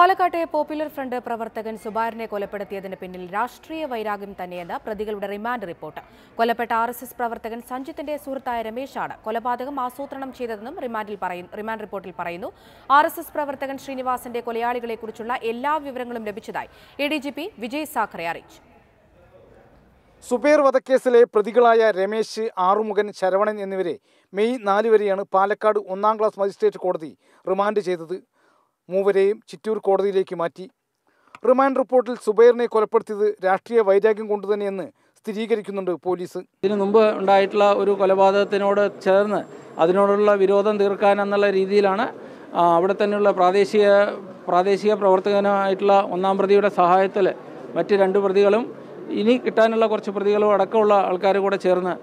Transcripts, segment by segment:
പാലക്കാട്ടെ popular front പ്രവർത്തകൻ സുബാറിനെ കൊലപ്പെടുത്തിയതിന് പിന്നിൽ രാഷ്ട്രീയ വൈരാഗ്യം തന്നെയെന്ന് പ്രതികളുടെ റിമാൻഡ് റിപ്പോർട്ട് കൊല്ലപ്പെട്ട ആർ എസ് എസ് പ്രവർത്തകൻ സഞ്ജിത്തിന്റെ സുഹൃത്തായ രമേശാണ് കൊലപാതകം ആസൂത്രണം ചെയ്തതെന്നും റിമാൻഡിൽ പറയുന്നു റിമാൻഡ് റിപ്പോർട്ടിൽ പറയുന്നു ആർ എസ് എസ് പ്രവർത്തകൻ ശ്രീനിവാസന്റെ കൊലയാളികളെക്കുറിച്ചുള്ള എല്ലാ വിവരങ്ങളും ലഭിച്ചതായി A D G P Vijay Sakhare അറിയിച്ചു സുബേർ വധക്കേസിലെ പ്രതികളായ രമേശ് ആറുമുഖൻ ശരവണൻ എന്നിവരെ മെയ് നാല് വരെയാണ് പാലക്കാട് ഒന്നാം ക്ലാസ് മജിസ്ട്രേറ്റ് കോടതി റിമാൻഡ് ചെയ്തത് മൂവരെയും ചിറ്റൂർ കോടതിയിലേക്ക് മാറ്റി റിമാൻഡ് റിപ്പോർട്ടിൽ സുബൈറിനെ കൊലപ്പെടുത്തിയത് രാഷ്ട്രീയ വൈരാഗ്യം കൊണ്ടുതന്നെയെന്ന് സ്ഥിരീകരിക്കുന്നുണ്ട് പോലീസ് ഇതിനു മുമ്പ് ഉണ്ടായിട്ടുള്ള ഒരു കൊലപാതകത്തിനോട് ചേർന്ന് അതിനോടുള്ള വിരോധം തീർക്കാൻ എന്നുള്ള രീതിയിലാണ് അവിടെ തന്നെയുള്ള പ്രാദേശിക പ്രാദേശിക പ്രവർത്തകനായിട്ടുള്ള ഒന്നാം പ്രതിയുടെ സഹായത്തിൽ മറ്റ് രണ്ട് പ്രതികളും ഇനി കിട്ടാനുള്ള കുറച്ച് പ്രതികളും അടക്കമുള്ള ആൾക്കാർ കൂടെ ചേർന്ന്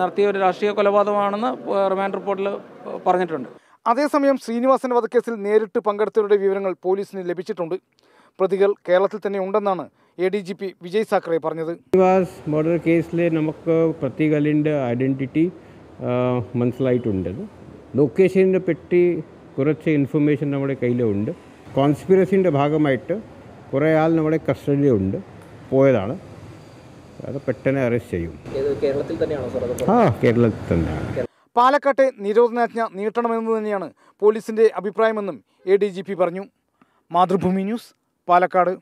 നടത്തിയ ഒരു രാഷ്ട്രീയ കൊലപാതകമാണെന്ന് റിമാൻഡ് റിപ്പോർട്ടിൽ പറഞ്ഞിട്ടുണ്ട് അതേസമയം ശ്രീനിവാസന്റെ വധക്കേസിൽ നേരിട്ട് പങ്കെടുത്തവരുടെ വിവരങ്ങൾ പോലീസിന് ലഭിച്ചിട്ടുണ്ട് പ്രതികൾ കേരളത്തിൽ തന്നെ ഉണ്ടെന്നാണ് A D G P Vijay Sakhare പറഞ്ഞത് ശ്രീനിവാസ് മർഡർ കേസിലെ നമുക്ക് പ്രതികളുടെ ഐഡൻറ്റിറ്റി മനസ്സിലായിട്ടുണ്ട് ലൊക്കേഷനെ പറ്റി കുറച്ച് ഇൻഫർമേഷൻ നമ്മുടെ കയ്യിലുണ്ട് കോൺസ്പിറസിൻ്റെ ഭാഗമായിട്ട് കുറേ ആൾ നമ്മുടെ കസ്റ്റഡിയിലുണ്ട് പോയതാണ് അത് പെട്ടെന്ന് അറസ്റ്റ് ചെയ്യും ആ കേരളത്തിൽ തന്നെയാണ് പാലക്കാട്ടെ നിരോധനാജ്ഞ നീട്ടണമെന്ന് തന്നെയാണ് പോലീസിൻ്റെ അഭിപ്രായമെന്നും എ പറഞ്ഞു മാതൃഭൂമി ന്യൂസ് പാലക്കാട്